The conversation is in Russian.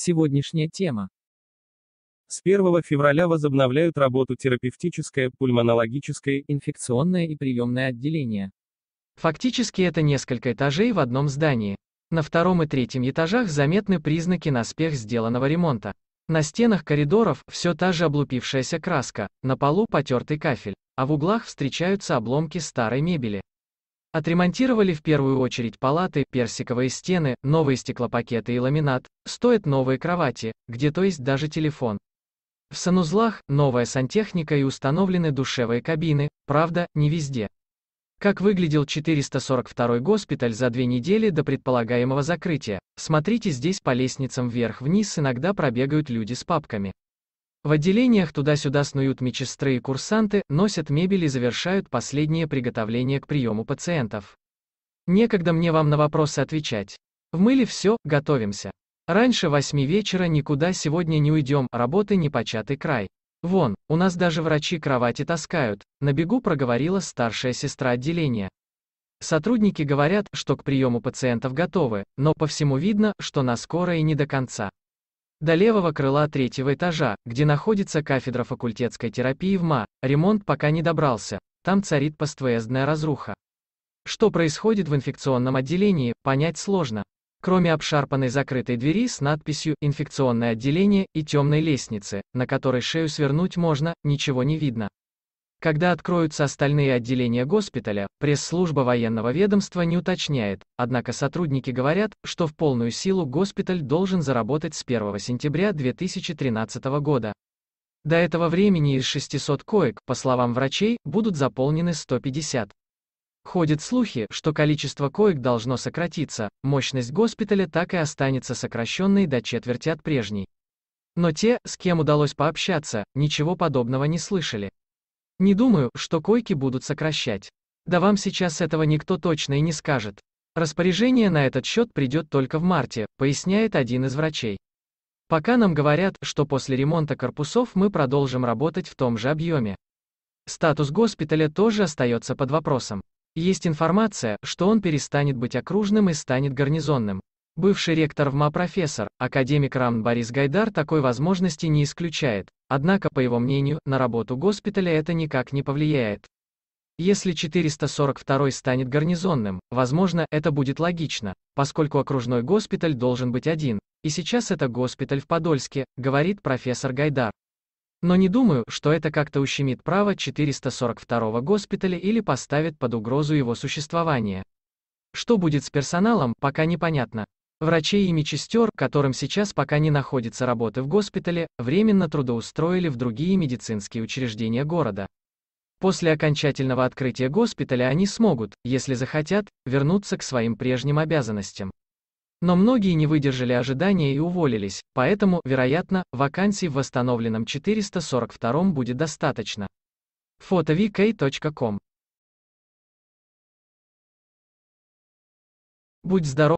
Сегодняшняя тема. С 1 февраля возобновляют работу терапевтическое, пульмонологическое, инфекционное и приемное отделение. Фактически это несколько этажей в одном здании. На втором и третьем этажах заметны признаки наспех сделанного ремонта. На стенах коридоров все та же облупившаяся краска, на полу потертый кафель, а в углах встречаются обломки старой мебели. Отремонтировали в первую очередь палаты, персиковые стены, новые стеклопакеты и ламинат, стоят новые кровати, где то есть даже телефон. В санузлах новая сантехника и установлены душевые кабины, правда, не везде. Как выглядел 442 госпиталь за две недели до предполагаемого закрытия, смотрите здесь по лестницам вверх-вниз иногда пробегают люди с папками. В отделениях туда-сюда снуют мечестры и курсанты, носят мебель и завершают последнее приготовление к приему пациентов. Некогда мне вам на вопросы отвечать. Вмыли все, готовимся. Раньше восьми вечера никуда сегодня не уйдем, работы не початый край. Вон, у нас даже врачи кровати таскают, на бегу проговорила старшая сестра отделения. Сотрудники говорят, что к приему пациентов готовы, но по всему видно, что на скорой не до конца. До левого крыла третьего этажа, где находится кафедра факультетской терапии в МА, ремонт пока не добрался, там царит поствоездная разруха. Что происходит в инфекционном отделении, понять сложно. Кроме обшарпанной закрытой двери с надписью «Инфекционное отделение» и темной лестницы, на которой шею свернуть можно, ничего не видно. Когда откроются остальные отделения госпиталя, пресс-служба военного ведомства не уточняет, однако сотрудники говорят, что в полную силу госпиталь должен заработать с 1 сентября 2013 года. До этого времени из 600 коек, по словам врачей, будут заполнены 150. Ходят слухи, что количество коек должно сократиться, мощность госпиталя так и останется сокращенной до четверти от прежней. Но те, с кем удалось пообщаться, ничего подобного не слышали. Не думаю, что койки будут сокращать. Да вам сейчас этого никто точно и не скажет. Распоряжение на этот счет придет только в марте, поясняет один из врачей. Пока нам говорят, что после ремонта корпусов мы продолжим работать в том же объеме. Статус госпиталя тоже остается под вопросом. Есть информация, что он перестанет быть окружным и станет гарнизонным. Бывший ректор ВМА профессор, академик Рамн Борис Гайдар такой возможности не исключает. Однако, по его мнению, на работу госпиталя это никак не повлияет. Если 442 станет гарнизонным, возможно, это будет логично, поскольку окружной госпиталь должен быть один, и сейчас это госпиталь в Подольске, говорит профессор Гайдар. Но не думаю, что это как-то ущемит право 442 госпиталя или поставит под угрозу его существование. Что будет с персоналом, пока непонятно. Врачей и медсестер, которым сейчас пока не находится работы в госпитале, временно трудоустроили в другие медицинские учреждения города. После окончательного открытия госпиталя они смогут, если захотят, вернуться к своим прежним обязанностям. Но многие не выдержали ожидания и уволились, поэтому, вероятно, вакансий в восстановленном 442 будет достаточно. Фото vk.com Будь здоров!